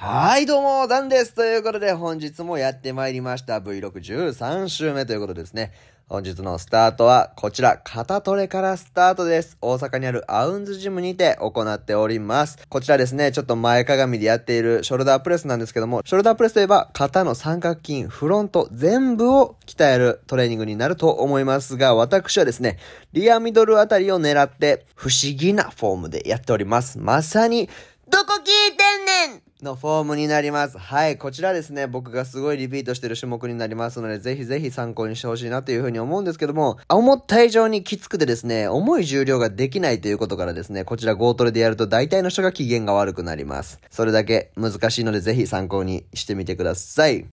はい、どうも、ダンです。ということで、本日もやってまいりました。V613 週目ということですね。本日のスタートは、こちら、肩トレからスタートです。大阪にあるアウンズジムにて行っております。こちらですね、ちょっと前かがみでやっているショルダープレスなんですけども、ショルダープレスといえば、肩の三角筋、フロント全部を鍛えるトレーニングになると思いますが、私はですね、リアミドルあたりを狙って、不思議なフォームでやっております。まさに、どこ聞いてんねんのフォームになります。はい、こちらですね、僕がすごいリピートしてる種目になりますので、ぜひぜひ参考にしてほしいなというふうに思うんですけども、思った以上にきつくてですね、重い重量ができないということからですね、こちら GO トレでやると大体の人が機嫌が悪くなります。それだけ難しいので、ぜひ参考にしてみてください。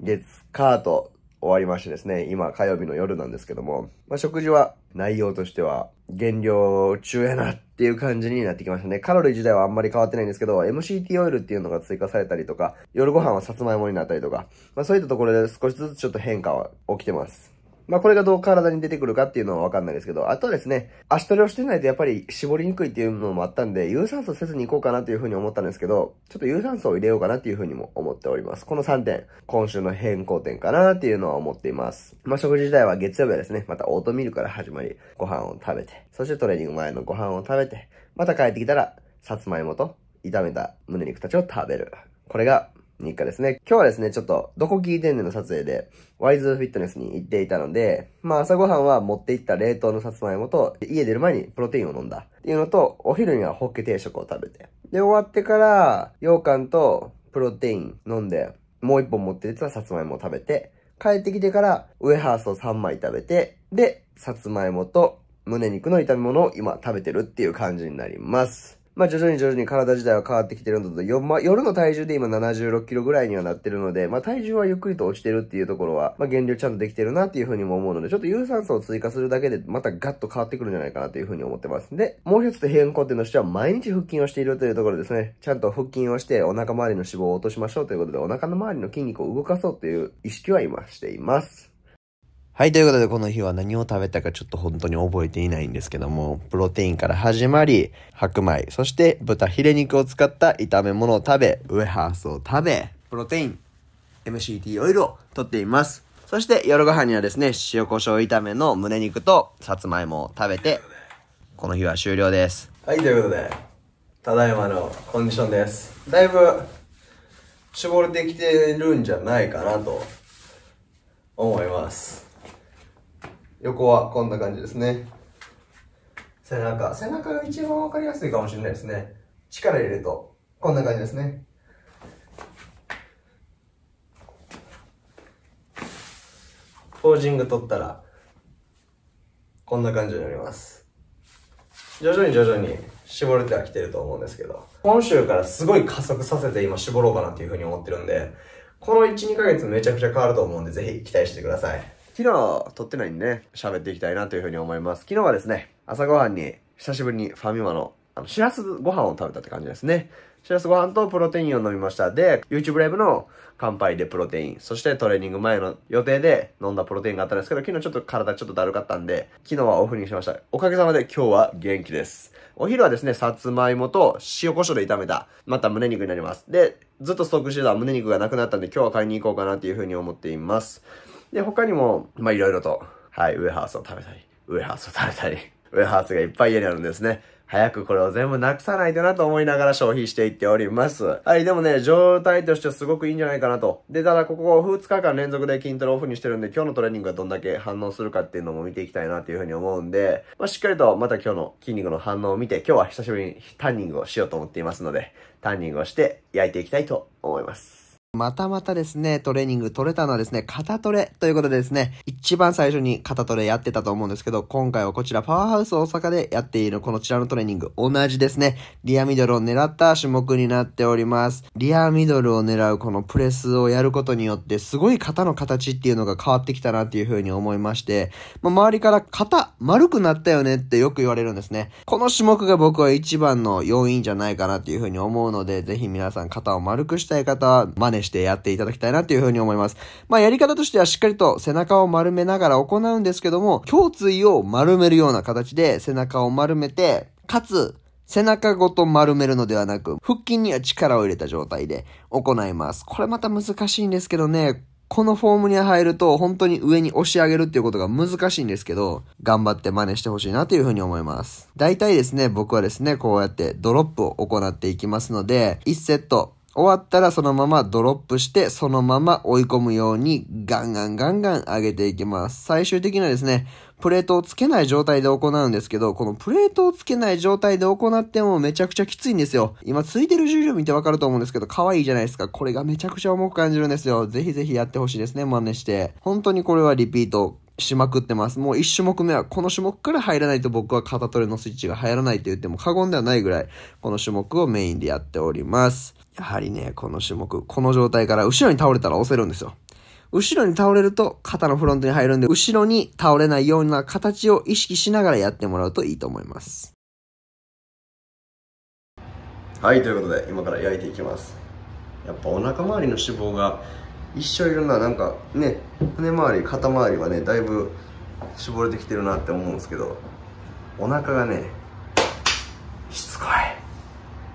で、スカート。終わりましてですね、今火曜日の夜なんですけども、まあ、食事は内容としては減量中やなっていう感じになってきましたね。カロリー自体はあんまり変わってないんですけど、MCT オイルっていうのが追加されたりとか、夜ご飯はさつまいもになったりとか、まあ、そういったところで少しずつちょっと変化は起きてます。まあこれがどう体に出てくるかっていうのはわかんないですけど、あとはですね、足取りをしてないとやっぱり絞りにくいっていうのもあったんで、有酸素せずに行こうかなというふうに思ったんですけど、ちょっと有酸素を入れようかなっていうふうにも思っております。この3点、今週の変更点かなっていうのは思っています。まあ食事自体は月曜日はですね、またオートミールから始まり、ご飯を食べて、そしてトレーニング前のご飯を食べて、また帰ってきたら、さつまいもと炒めた胸肉たちを食べる。これが日課ですね。今日はですね、ちょっと、どこ聞いてんねんの撮影で、ワイズフィットネスに行っていたので、まあ朝ごはんは持って行った冷凍のさつまいもと、家出る前にプロテインを飲んだ。っていうのと、お昼にはホッケ定食を食べて。で、終わってから、羊羹とプロテイン飲んで、もう一本持ってったさつまいもを食べて、帰ってきてから、ウエハースを3枚食べて、で、さつまいもと胸肉の炒め物を今食べてるっていう感じになります。まあ徐々に徐々に体自体は変わってきてるのと、よまあ、夜の体重で今76キロぐらいにはなってるので、まあ体重はゆっくりと落ちてるっていうところは、まあ減量ちゃんとできてるなっていうふうにも思うので、ちょっと有酸素を追加するだけでまたガッと変わってくるんじゃないかなというふうに思ってます。で、もう一つ変更点としては毎日腹筋をしているというところですね。ちゃんと腹筋をしてお腹周りの脂肪を落としましょうということで、お腹の周りの筋肉を動かそうという意識は今しています。はい、ということでこの日は何を食べたかちょっと本当に覚えていないんですけども、プロテインから始まり、白米、そして豚ヒレ肉を使った炒め物を食べ、ウエハースを食べ、プロテイン、MCT オイルを取っています。そして夜ご飯にはですね、塩胡椒炒めの胸肉とさつまいもを食べて、この日は終了です。はい、ということで、ただいまのコンディションです。だいぶ絞れてきてるんじゃないかなと思います。横はこんな感じですね。背中。背中が一番わかりやすいかもしれないですね。力入れると、こんな感じですね。ポージング取ったら、こんな感じになります。徐々に徐々に絞れてはきてると思うんですけど、今週からすごい加速させて今絞ろうかなっていうふうに思ってるんで、この1、2ヶ月めちゃくちゃ変わると思うんで、ぜひ期待してください。昨日撮ってないんでね、喋っていきたいなというふうに思います。昨日はですね、朝ごはんに久しぶりにファミマのあの、しらすご飯を食べたって感じですね。しらすご飯とプロテインを飲みました。で、YouTube ライブの乾杯でプロテイン、そしてトレーニング前の予定で飲んだプロテインがあったんですけど、昨日ちょっと体ちょっとだるかったんで、昨日はオフにしました。おかげさまで今日は元気です。お昼はですね、さつまいもと塩胡椒で炒めた、また胸肉になります。で、ずっとストックしてた胸肉がなくなったんで、今日は買いに行こうかなっていうふうに思っています。で、他にも、まいろいろと、はい、ウエハースを食べたり、ウエハースを食べたり、ウエハースがいっぱい家にあるんですね。早くこれを全部なくさないとなと思いながら消費していっております。はい、でもね、状態としてはすごくいいんじゃないかなと。で、ただここ2日間連続で筋トレオフにしてるんで、今日のトレーニングがどんだけ反応するかっていうのも見ていきたいなっていうふうに思うんで、まあ、しっかりとまた今日の筋肉の反応を見て、今日は久しぶりにタンニングをしようと思っていますので、タンニングをして焼いていきたいと思います。またまたですね、トレーニング取れたのはですね、肩トレということでですね、一番最初に肩トレやってたと思うんですけど、今回はこちらパワーハウス大阪でやっているこのちらのトレーニング、同じですね、リアミドルを狙った種目になっております。リアミドルを狙うこのプレスをやることによって、すごい肩の形っていうのが変わってきたなっていうふうに思いまして、まあ、周りから肩丸くなったよねってよく言われるんですね。この種目が僕は一番の要因じゃないかなっていうふうに思うので、ぜひ皆さん肩を丸くしたい方は真似してやっていただきたいなというふうに思います。まあ、やり方としてはしっかりと背中を丸めながら行うんですけども、胸椎を丸めるような形で背中を丸めて、かつ、背中ごと丸めるのではなく、腹筋には力を入れた状態で行います。これまた難しいんですけどね、このフォームに入ると本当に上に押し上げるっていうことが難しいんですけど、頑張って真似してほしいなというふうに思います。大体ですね、僕はですね、こうやってドロップを行っていきますので、1セット終わったらそのままドロップして、そのまま追い込むようにガンガンガンガン上げていきます。最終的にはですね、プレートをつけない状態で行うんですけど、このプレートをつけない状態で行ってもめちゃくちゃきついんですよ。今ついてる重量見てわかると思うんですけど、可愛いじゃないですか。これがめちゃくちゃ重く感じるんですよ。ぜひぜひやってほしいですね、真似して。本当にこれはリピートしまくってます。もう1種目目は、この種目から入らないと僕は肩トレのスイッチが入らないと言っても過言ではないぐらい、この種目をメインでやっております。やはりね、この種目、この状態から後ろに倒れたら押せるんですよ。後ろに倒れると肩のフロントに入るんで、後ろに倒れないような形を意識しながらやってもらうといいと思います。はい、ということで、今から焼いていきます。やっぱお腹周りの脂肪が一緒いるな、なんかね、胸周り、肩周りはね、だいぶ絞れてきてるなって思うんですけど、お腹がね、しつこい。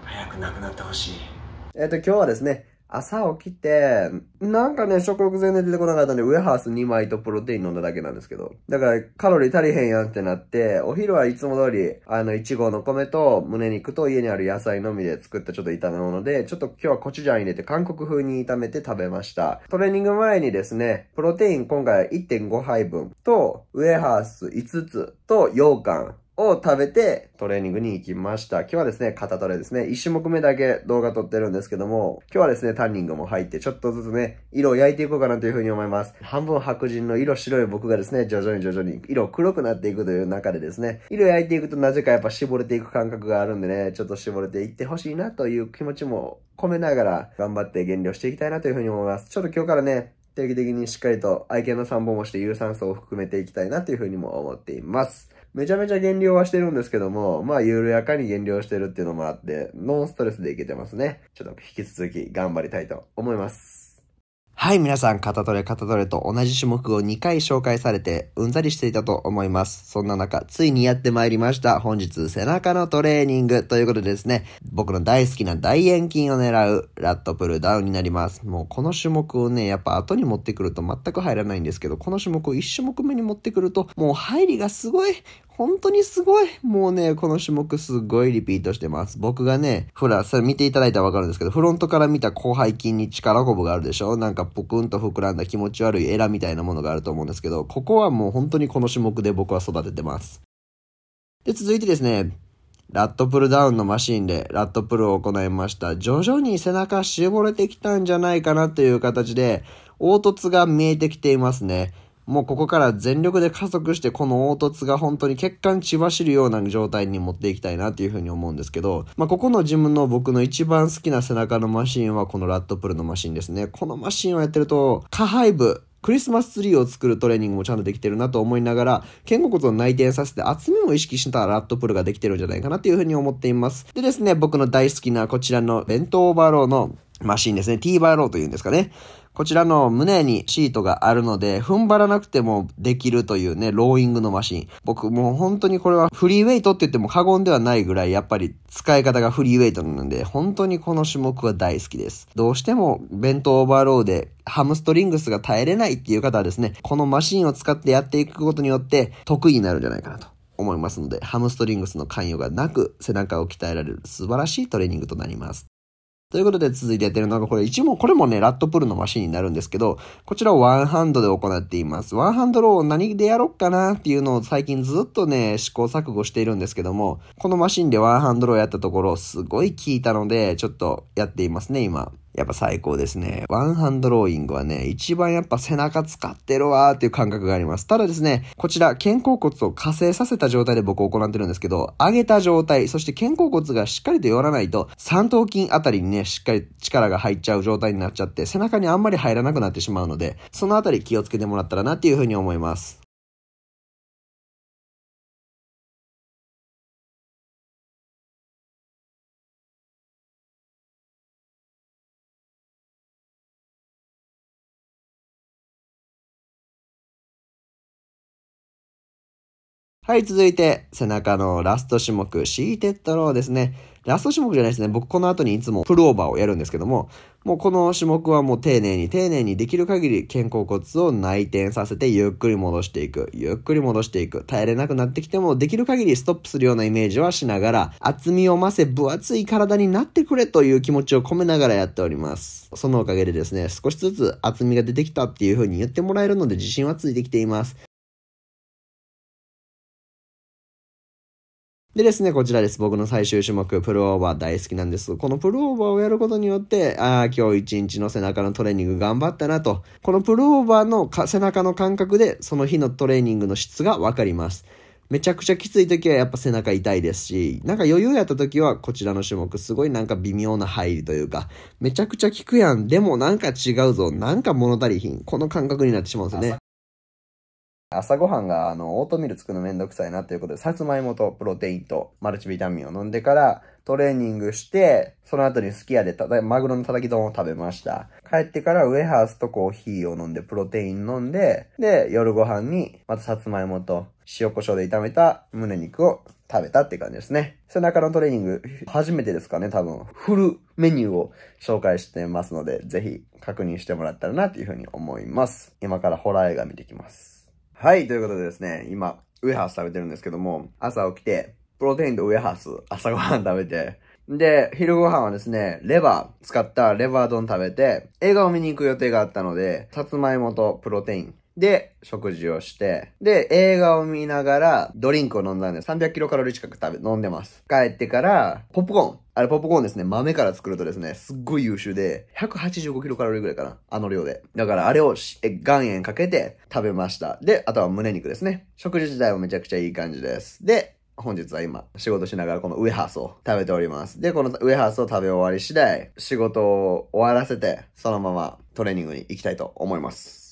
早くなくなってほしい。えっ、ー、と、今日はですね、朝起きて、なんかね、食欲全然出てこなかったんで、ウエハース2枚とプロテイン飲んだだけなんですけど。だから、カロリー足りへんやんってなって、お昼はいつも通り、あの、いちごの米と、胸肉と家にある野菜のみで作ったちょっと炒め物で、ちょっと今日はコチュジャン入れて韓国風に炒めて食べました。トレーニング前にですね、プロテイン今回1.5杯分と、ウエハース5つと、羊羹を食べてトレーニングに行きました。今日はですね、肩トレですね。1種目目だけ動画撮ってるんですけども、今日はですね、タンニングも入って、ちょっとずつね、色を焼いていこうかなというふうに思います。半分白人の色白い僕がですね、徐々に徐々に色黒くなっていくという中でですね、色焼いていくとなぜかやっぱ絞れていく感覚があるんでね、ちょっと絞れていってほしいなという気持ちも込めながら頑張って減量していきたいなというふうに思います。ちょっと今日からね、定期的にしっかりと愛犬の散歩もして有酸素を含めていきたいなというふうにも思っています。めちゃめちゃ減量はしてるんですけども、まあ緩やかに減量してるっていうのもあって、ノンストレスでいけてますね。ちょっと引き続き頑張りたいと思います。はい、皆さん、肩トレ、肩トレと同じ種目を2回紹介されて、うんざりしていたと思います。そんな中、ついにやってまいりました。本日、背中のトレーニングということでですね、僕の大好きな大円筋を狙う、ラットプルダウンになります。もうこの種目をね、やっぱ後に持ってくると全く入らないんですけど、この種目を1種目目に持ってくると、もう入りがすごい、本当にすごい。もうね、この種目すごいリピートしてます。僕がね、ほら、それ見ていただいたらわかるんですけど、フロントから見た広背筋に力こぶがあるでしょなんかポクンと膨らんだ気持ち悪いエラみたいなものがあると思うんですけど、ここはもう本当にこの種目で僕は育ててます。で、続いてですね、ラットプルダウンのマシンでラットプルを行いました。徐々に背中絞れてきたんじゃないかなという形で、凹凸が見えてきていますね。もうここから全力で加速してこの凹凸が本当に血管血走るような状態に持っていきたいなっていうふうに思うんですけど、まあ、ここの自分の僕の一番好きな背中のマシンはこのラットプルのマシンですね。このマシンをやってると、下背部、クリスマスツリーを作るトレーニングもちゃんとできてるなと思いながら、肩甲骨を内転させて厚みも意識したラットプルができてるんじゃないかなっていうふうに思っています。でですね、僕の大好きなこちらの弁当オーバーローのマシンですね。T バーローというんですかね。こちらの胸にシートがあるので、踏ん張らなくてもできるというね、ローイングのマシン。僕もう本当にこれはフリーウェイトって言っても過言ではないぐらい、やっぱり使い方がフリーウェイトなんで、本当にこの種目は大好きです。どうしても弁当オーバーローでハムストリングスが耐えれないっていう方はですね、このマシンを使ってやっていくことによって得意になるんじゃないかなと。思いますので、ハムストリングスの関与がなく背中を鍛えられる素晴らしいトレーニングとなります。ということで続いてやってるのがこれ、一問、これもね、ラットプルのマシンになるんですけど、こちらをワンハンドで行っています。ワンハンドローを何でやろっかなっていうのを最近ずっとね、試行錯誤しているんですけども、このマシンでワンハンドローやったところ、すごい効いたので、ちょっとやっていますね、今。やっぱ最高ですね。ワンハンドローイングはね、一番やっぱ背中使ってるわーっていう感覚があります。ただですね、こちら肩甲骨を加勢させた状態で僕を行ってるんですけど、上げた状態、そして肩甲骨がしっかりと寄らないと、三頭筋あたりにね、しっかり力が入っちゃう状態になっちゃって、背中にあんまり入らなくなってしまうので、そのあたり気をつけてもらったらなっていうふうに思います。はい、続いて、背中のラスト種目、シーテッドローですね。ラスト種目じゃないですね。僕、この後にいつもプルオーバーをやるんですけども、もうこの種目はもう丁寧に丁寧にできる限り肩甲骨を内転させてゆっくり戻していく。ゆっくり戻していく。耐えれなくなってきてもできる限りストップするようなイメージはしながら、厚みを増せ分厚い体になってくれという気持ちを込めながらやっております。そのおかげでですね、少しずつ厚みが出てきたっていう風に言ってもらえるので自信はついてきています。でですね、こちらです。僕の最終種目、プルオーバー大好きなんです。このプルオーバーをやることによって、ああ、今日一日の背中のトレーニング頑張ったなと、このプルオーバーの背中の感覚で、その日のトレーニングの質がわかります。めちゃくちゃきつい時はやっぱ背中痛いですし、なんか余裕やった時はこちらの種目すごいなんか微妙な入りというか、めちゃくちゃ効くやん。でもなんか違うぞ。なんか物足りひん。この感覚になってしまうんですよね。朝ごはんがあのオートミール作るのめんどくさいなということで、さつまいもとプロテインとマルチビタミンを飲んでからトレーニングして、その後にすき家でたマグロのたたき丼を食べました。帰ってからウェハースとコーヒーを飲んで、プロテイン飲んで、で、夜ご飯にまたさつまいもと塩胡椒で炒めた胸肉を食べたって感じですね。背中のトレーニング、初めてですかね、多分、フルメニューを紹介してますので、ぜひ確認してもらったらなというふうに思います。今からホラー映画見てきます。はい、ということでですね、今、ウエハース食べてるんですけども、朝起きて、プロテインとウエハース、朝ごはん食べて、で、昼ご飯はですね、レバー、使ったレバー丼食べて、映画を見に行く予定があったので、さつまいもとプロテインで、食事をして、で、映画を見ながら、ドリンクを飲んだんで、300キロカロリー近く食べ、飲んでます。帰ってから、ポップコーン。あれ、ポップコーンですね。豆から作るとですね、すっごい優秀で、185キロカロリーぐらいかな。あの量で。だから、あれをえ、岩塩かけて食べました。で、あとは胸肉ですね。食事自体もめちゃくちゃいい感じです。で、本日は今、仕事しながらこのウエハースを食べております。で、このウエハースを食べ終わり次第、仕事を終わらせて、そのままトレーニングに行きたいと思います。